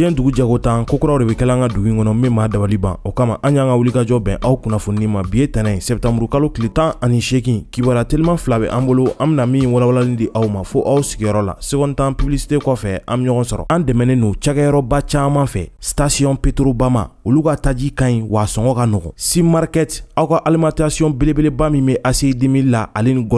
diɲɛ dugu jago tan kokuraw de bɛ kɛ an ka dugu in kɔnɔ min ma dabali ban o kama an y'an ka wulikajɔ bɛn aw kunnafoni ma bi ye tɛnɛ tile tan ani seegin kibaruya teliman fila bɛ an bolo an min di aw ma fo aw sigiyɔrɔ la segontan publicité kɔfɛ an ɲɔgɔn sɔrɔ an dɛmɛnen don station petrobama olu ka taji kain, ɲi wa sɔngɔ ka nɔgɔn si market aw alimentation belebeleba min bɛ ase la ale ni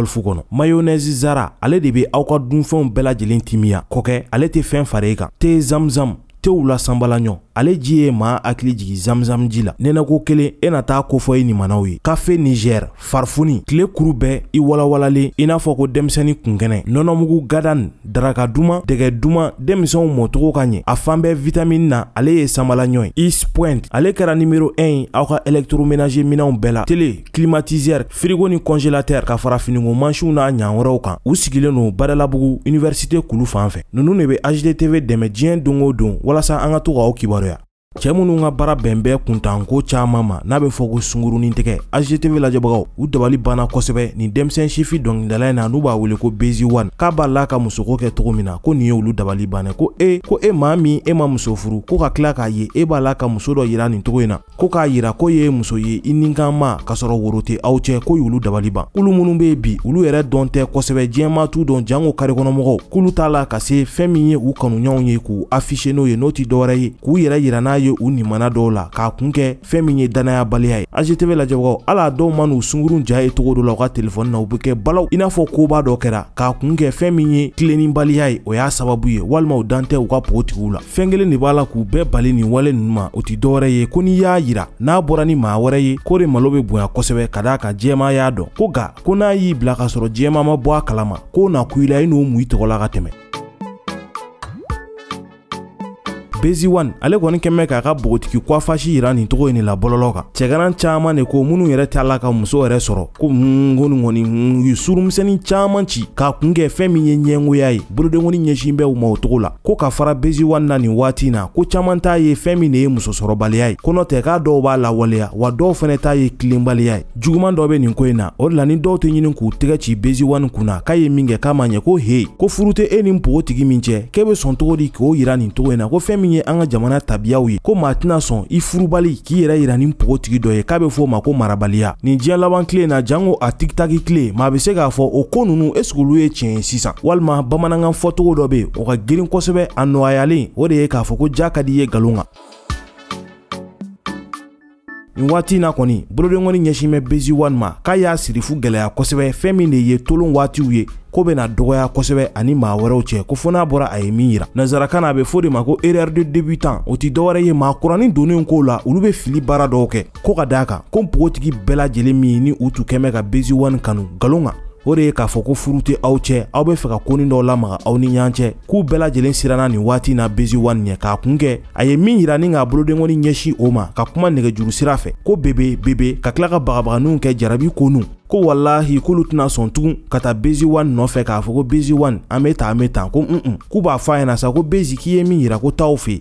mayonnaise zara ale de bɛ aw ka dunfɛnw bɛɛ lajɛlen timiya kɔkɛ ale tɛ fɛn te zamzam tɛ u lasanbalaɲɔ ale ji ye maa hakili jigi zamzam ji la nɛnɛko kelen e na t'a kofɔ i e nimanaw ye kafe nigɛr farifuni tile kuru bɛɛ i walawalalen i n'a fɔ ko denmisɛni kunkɛnɛ nɔnɔmugu gadan daraka duman dɛgɛ duman denmisɛnw mɔcogo ka ɲɛ a fan bɛɛ vitamini na ale ye sanbala ɲɔ ye ispoint ale kɛra nimero 1 ye aw ka ɛlɛktroménager minɛw bɛɛ la tele climatisɛr firigo ni congélateur ka fara finikomansiw n'a ɲan wɛrɛw kan u sigilen don badalabugu université kulu fan fɛ nunu de be hdtv dɛmɛ diɲɛ don o don walasa an ka to k'aw kibaruya cɛɛ minnu ka baara bɛn bɛɛ kuntanko caaman ma n'a be fɔ ko sungurunin tɛgɛ agtv lajɛbagaw u dabali banna kosɛbɛ nin denmisɛn sifin dɔngidala na n'u b'a wele ko beziwan k'a b'a la ka musoko kɛ cogo min na ko nin ye olu dabali bannɛ ko e ko e maa min e ma muso furu ko ka tila k'a ye e b'a la ka muso dɔ yira nin cogo in na ko k'a yira ko e ye muso ye i ninkan ma k'a sɔrɔ woro tɛ aw cɛ ko y'olu dabali ban olu minnu be bi olu yɛrɛ dɔn tɛ kosɛbɛ diɲɛma t'u dɔn janko karikɔnɔmɔgɔw Kulu t'a la ka se fɛɛn min ye u kanuɲɔgɔnw ye k'u afishe n'o ye n'o tɛ dɔwɛrɛ ye k'u yɛrɛ yira n'a ye u nimana dɔw la k'a kun kɛ fɛn min ye danayabaliya ye agtv lajɛbagaw ala dɔw man'u sungurun ja ye togo dɔ la u ka telefɔni na u be kɛ balaw i n'a fɔ koba dɔ kɛra k'a kun kɛ fɛn min ye tilenninbaliya ye o y'a sababu ye walima u dan u ka pogotigiw la fɛn kelen de b'a la k'u bɛɛ bali nin wale nunu ma o tɛ dɔwɛrɛ ye ko n'i y'a yira n'a bɔra ni maa wɛrɛ ye ko de malo be bonya kosɛbɛ ka daa ka jɛma y'a dɔn ko ga ko n'a y'i bila k'a sɔrɔ jɛma ma bɔ a kalama k'o na ku i i n'o mu i tɔgɔ la ka tɛmɛ beziwan ale kɔni kɛmɛ k'a ka bogotigi kwafasi yira nin togo ye nin la bɔlɔlɔ kan cɛgana caaman de ko minnu yɛrɛ t'a la ka muso yɛrɛ sɔrɔ ko hun ko nin kɔni ye surumisɛnnin caaman ci k'a kun kɛ fɛn min ye ɲɛngoya ye bolodenkɔni ɲɛsin bɛ u ma o togo la ko ka fara beziwan na nin waati in na ko caaman t'a ye fɛn min de ye musosɔrɔbaliya ye kɔnɔ tɛ k'a dɔw b'a lawaleya wa dɔw fɛnɛ t'a ye kilenbaliya ye juguman dɔ be nin ko in na o de la ni dɔw tɛ ɲini k'u tɛgɛ ci beziwani kun na k'a ye min kɛ k'a ma ɲɛ ko he ko furu tɛ e ni bogotigi min cɛ k'e be sɔn togo di k'o yira nin togo in na ko fɛn min min ye an ka jamana tabiyaw ye ko maa tɛna sɔn i furubali k'i yɛrɛ yira ni pogotigi dɔ ye k'a bɛ fɔ o ma ko marabaliya nin diɲɛ laban tile na janko a tikitaki tile maa be se k'a fɔ o koo nunu esig'olu ye tiɲɛ ye sisan walima bamanankan fɔcogo dɔ be yen o ka girin kosɛbɛ a nɔgɔyalen o de ye k'a fɔ ko jaa ka di i ye galon kan nin waati in na kɔni bolodenkɔni ɲɛsin bɛ beziwan ma k'a y'a sirifu gɛlɛya kosɛbɛ fɛn min de ye tolon waatiw ye ko bena dɔgɔya kosɛbɛ ani maa wɛrɛw cɛ ko fɔɔ n'a bɔra a ye min yira nazarakan na a be fɔ de ma ko erɛr de debutan o tɛ dɔwɛrɛ ye maa kuranin donnen kow la olu be fili baara dɔw kɛ ko ka daa kan ko npogotigi bɛɛ min ni u tun kɛmɛ ka beziwani kanu galon kan o de ye k'a fɔ ko furu tɛ aw cɛ aw bɛ fɛ ka koonin dɔw lamaga aw ni ɲan cɛ k'u bɛɛ lajɛlen siranna nin waati na beziwa nin ɲɛ k'a kun kɛ a ye min yira ni k'a bolodengɔni ɲɛsi o ma ka kuma nɛgɛjuru sira fɛ ko bebe bebe ka tila ka bagabaganiw kɛ jarabi konu ko walahi k'olu tɛna sɔn tugun ka taa beziwan nɔfɛ k'a fɔ ko beziwan an bɛ ta an bɛ tan ko un un k'u b'a fɔ a ɲɛna sa ko bezi k'i ye min yira ko t'aw fɛ yen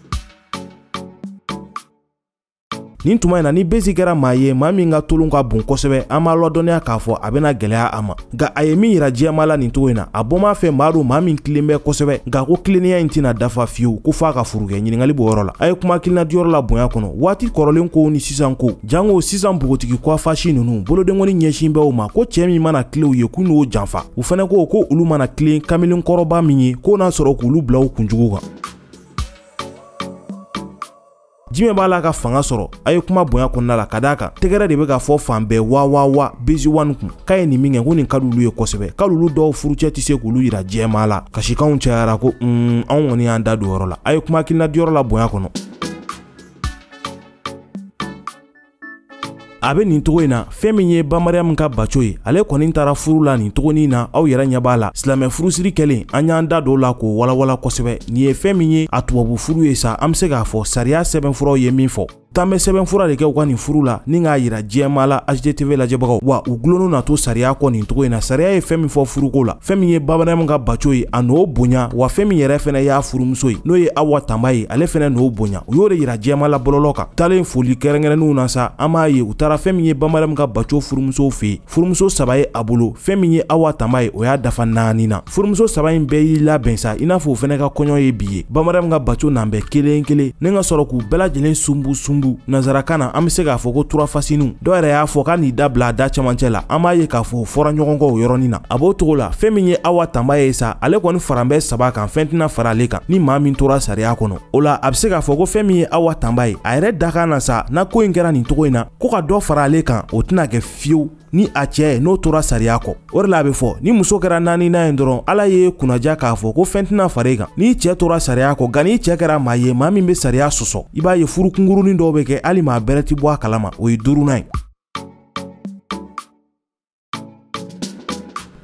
nin tuma ɲi na ni besi kɛra maa ye maa min ka tolon ka bon kosɛbɛ an b'a lɔdɔnniya k'a fɔ a bena gwɛlɛya a ma nka a ye min yira jiyɛma la nin togo in na a bɔ m'a fɛ maa do maa min kilen bɛ kosɛbɛ nka ko kilennenya in tɛna dafa fiyewu ko faa ka furukɛ ɲiningali b'o yɔrɔ la a ye kuma diyɔrɔ la bonya kɔnɔ waati kɔrɔlen kow ni sisan ko jango sisan bogotigi kwafasi nunu bolodenkɔni ɲɛsin bɛ o ma ko cɛɛ min mana kilew ye k'u n'o janfa u fɛnɛ ko ko olu mana kilen kɔrɔba min ye k'o n'a sɔrɔ k'olu bila u kunjugu kan jumɛn b'a la ka fanga sɔrɔ a ye kuma bonya kɔnɔna la ka d'a kan tɛgɛrɛ de bɛ ka fɔ fan bɛɛ wa wa wa beziwani kun k'a ye nin min kɛ ko nin ka di olu ye kosɛbɛ k'olu dɔw furucɛ tɛ se k'olu yira jɛmaa la kasikanw cayara ko un anw kɔni y'an da don yɔrɔ la a ye kuma hakilina diyɔrɔ la bonya kɔnɔ a bɛ nin cogo in na fɛn min ye banbariya ka baco ye ale kɔni taara furu la nin cogonin na aw yɛrɛ ɲɛ b'a la silamɛ furusiri kɛlen an y'an da don la k'o walawala kosɛbɛ nin ye fɛn min ye a tubabu furu ye sa an bɛ se k'a fɔ sariya sɛbɛnfuraw ye min fɔ tan bɛ sɛbɛn fura de kɛ u ka nin furu la ni k'a yira diɲɛma la hgtv lajɛbagaw wa u gulonnu na to sariya kɔ nin cogo in na sariya ye fɛn min fɔ furuko la fɛn min ye babanɛmu ka baco ye a n'o bonya wa fɛn min yɛrɛ fɛnɛ y'a furumuso ye n'o ye awa tanba ye ale fɛnɛ n'o bonya u y'o de yira diɲɛma la bɔlɔlɔ kan talen foli kɛrɛnkɛrɛnninw na sa an b'a ye u taara fɛn min ye babanɛmu ka baco furumusow fɛ yen furumuso saba ye a bolo fɛn min ye awa tanba ye o y'a dafa naani na furumuso saba in bɛɛ y'i labɛn sa i n'a fɔ o fɛnɛ ka kɔɲɔ ye bi ye bamanɛmu ka baco n'an bɛɛ kelen kelen ni ka sɔrɔ k'u bɛɛ lajɛlen sunbu sunbu dun nanzarakan na an be se k'a fɔ ko tura fasiniw dɔ yɛrɛ y'a fɔ ka n'i dabila a da cɛmancɛ la an b'a ye k'a fɔ o fɔra ɲɔgɔnkɔw yɔrɔnin na a b'o togo la fɛɛn min ye awa tanba ye sa ale kɔni faran bɛ saba kan fɛɛn tɛna fara ale kan ni maa min tora sariya kɔnɔ o la a be se k'a fɔ ko fɛɛn min ye awa tanba ye a yɛrɛ da kan na sa na ko ɲi kɛra nin togo in na ko ka dɔ fara ale kan o tɛna kɛ fiyewu ni a cɛɛ n'o tora sariya kɔ o de la a be fɔ ni muso kɛra naanina ye dɔrɔn ala ye kunnaja k'a fɔ ko fɛɛn tɛna fare kan n'i cɛɛ tora sariya kɔ ga n'i cɛɛ kɛra ma ye ma min be sariya sɔsɔ i b'a ye furu kungurunin dɔ dɔw bɛ kɛ hali maa bɛrɛ ti bɔ a kalama o ye duurunan ye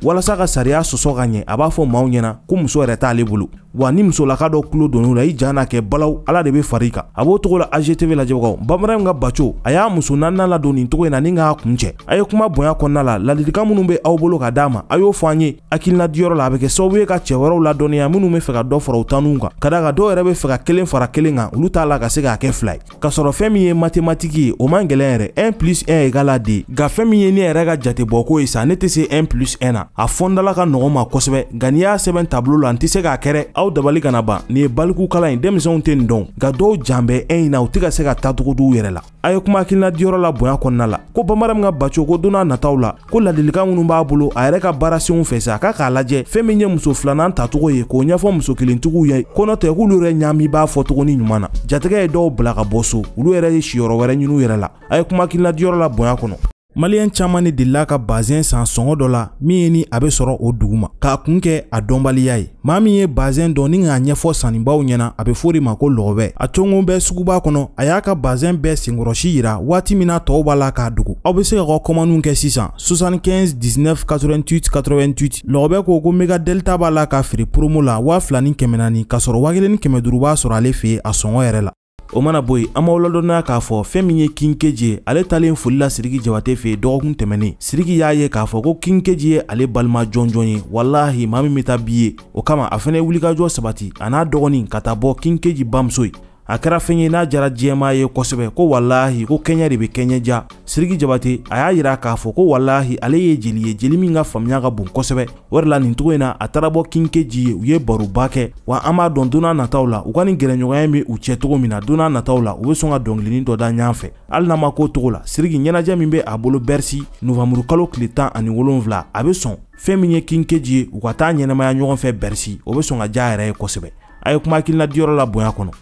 walasa ka sariya sɔsɔ ka ɲɛ a b'a fɔ maaw ɲɛna ko muso yɛrɛ t'ale bolo wa ni musolaka dɔ kulo donn'u la i jan n'a kɛ balaw ala de be far'i kan a b'o togo la agtv lajɛbagaw bamara ka baco a y'a muso nanina ladon nin togo ye na ni k'a kun cɛ a ye kuma bonya kɔnɔna la ladilikan minw be aw bolo ka daa ma a y'o fɔ an ye hakilina diyɔrɔ la a be kɛ sababu ye ka cɛɛ wɛrɛw ladɔnniya minw be fɛ ka dɔ fara u tanuw kan ka da ka dɔw yɛrɛ be fɛ ka kelen fara kelen kan olu t'a la ka se k'a kɛ fila ye k'a sɔrɔ fɛɛn min ye matematiki ye o man gwɛlɛn yɛrɛ 1 plus 1 egal a de nka fɛɛn min ye ne yɛrɛ ka jate bɔko ye sa ne tɛ se 1 plus 1 na a fɔndala ka nɔgɔn ma kosɛbɛ nka n'i y'a sɛbɛn tabilo la n tɛ se k'a kɛrɛ aw dabali kana ban nin ye baliku kalan ye denmisɛnw tɛ nin dɔn nka dɔw jan bɛ ɛn e in na u tɛ ka se ka taacogo d'u yɛrɛ la a ye kuma hakilina diyɔrɔ la bonya kɔnɔna la ko banbara min ka baco ko don n'a nataw la ko ladilikan minnu b'a bolo a yɛrɛ ka baarasenw fɛ sa a ka k'a lajɛ fɛn min ye muso filanan tacogo ye k'o ɲɛfɔ muso kelentigiw ye ko nɔ tɛ k'olu yɛrɛ ɲaami b'a fɔcogo ni ɲuman na jatigɛ ye dɔw bila ka bɔ so olu yɛrɛ ye siyɔrɔ wɛrɛ ɲini u yɛrɛ la a ye kuma hakilina diyɔrɔ la bonya kɔnɔ maliyɛn caman de delila ka bazɛn san sɔngɔ dɔ la min ye ni a bɛ sɔrɔ o dugu ma k'a kun kɛ a dɔnbaliya ye maa min ye bazɛn dɔn ni k'a ɲɛfɔ sannibaw ɲɛna a bɛ fɔ de ma ko lɔgɔbɛ a tongo bɛ suguba kɔnɔ a y'a ka bazɛn bɛɛ senkɔrɔsi yira waati min na tɔw b'a la k'a dogo aw bɛ se ka ka kɔmaniw kɛ sisan 75 19 88 88 lɔgɔbɛ ko ko mega delta b'a la k'a feere promo la waa fila ni kɛmɛ naani k'a sɔrɔ waa kelen ni kɛmɛ duuru b'a sɔrɔ ale fɛ yen a sɔngɔ yɛrɛ la o mana bo yen an b'aw ladɔnniya k'a fɔ fɛn min ye kinkeji ye ale talen foli la siriki jabate fɛ yen dɔgɔkun tɛmɛnen siriki y'a ye k'a fɔ ko kinkeji ye ale balima jɔnjɔn ye walahi maa min bɛ taa bi ye o kama a fana ye wulikajɔ sabati a n'a dɔgɔnin ka taa bɔ kinkeji bamuso ye a kɛra fɛn ye n'a jara jɛma ye kosɛbɛ ko walahi ko kɛɲɛ de bɛ kɛɲɛ ja siriki jabate a y'a yira k'a fɔ ko walahi ale ye jeli ye jeli min ka faamuya ka bon kosɛbɛ o de la nin cogo in na a taara bɔ kinkeji ye u ye baroba kɛ wa an b'a dɔn don n'a nataw la u ka nin gɛrɛɲɔgɔnya bɛ u cɛ cogo min na don nataw la u bɛ sɔn ka dɔnkilinin dɔ da ɲɔgɔn fɛ hali n'a ma k'o cogo la siriki ɲɛnajɛ min bɛ a bolo bɛrisi nuwanburukalo tile tan ani wolonwula a bɛ sɔn fɛn min ye kinkeji ye u ka taa ɲɛnɛmaya ɲɔgɔn fɛ bɛrisi o bɛ sɔn ka diya yɛrɛ ye kosɛbɛ a ye kuma hakilinadiyɔrɔ la bonya kɔnɔ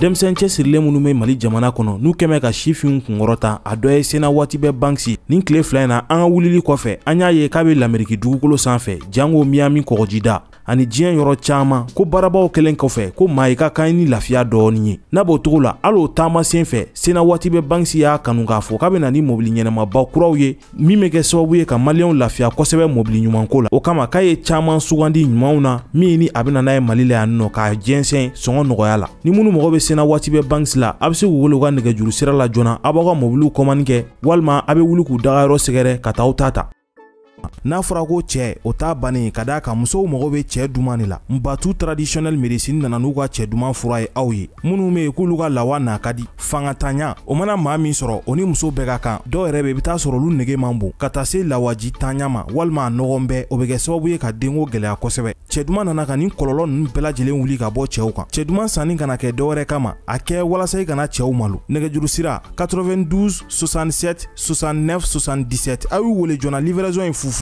denmisɛn cɛsirilen minnu bɛ mali jamana kɔnɔ n'u kɛmɛ ka sifinw kunkɔrɔta a dɔ ye senna waati bɛɛ banksi nin tile fila in na an ka wulili kɔfɛ an y'a ye k'a bɛ lameriki dugukolo sanfɛ jango miyami kɔgɔjida ani diɲɛ yɔrɔ caaman ko baarabaw kɛlen kɔfɛ ko maa i ka kaɲi ni lafiya dɔɔni ye n'a b'o cogo la hali o taama sen fɛ senna waati bɛ banksi y'a kanu k'a fɔ k'a bena ni mobili ɲɛnamaba kuraw ye min be kɛ sababu ye ka maliyɛnw lafiya kosɛbɛ mobili ɲumanko la o kama k'a ye caaman sugandi ɲumanw na min ni a bena n'a ye mali la yan nɔ k'a jɛnsɛn sɔngɔ nɔgɔya la ni minnu mɔgɔ be sena waati bɛ banks la a be se k'u wele u ka nɛgɛjuru sira la joona a b'aw ka mobiliw kɔmani kɛ walima a be wuli k'u dagayɔrɔ sɛgɛrɛ ka taa taaw ta ta n'a fɔra ko cɛɛ o t'a bannen ka daa kan musow mago be cɛɛ duman ni la nbatu tradisiɔnɛl medisini nana n'u ka cɛɛ duman fura ye aw ye minw be yen k'olu ka lawa n'a ka di fangatanya o mana maa min sɔrɔ o ni muso bɛɛ ka kan dɔ yɛrɛ be i be t'a sɔrɔ olu nege man bon ka taa se lawaji tanya ma walima a nɔgɔn o be kɛ sababu ye ka denko gwɛlɛya kosɛbɛ cɛ duman nana ka nin kɔlɔlɔ nunu bɛɛ wuli ka bɔ cɛɛw kan cɛ duman sanni kana kɛ dɔwɛrɛ kama a kɛ walasa i kana cɛɛw malo nɛgɛjuru sira 92 67 69 77 a y'u wele jɔna livrɛzɔn ye fufu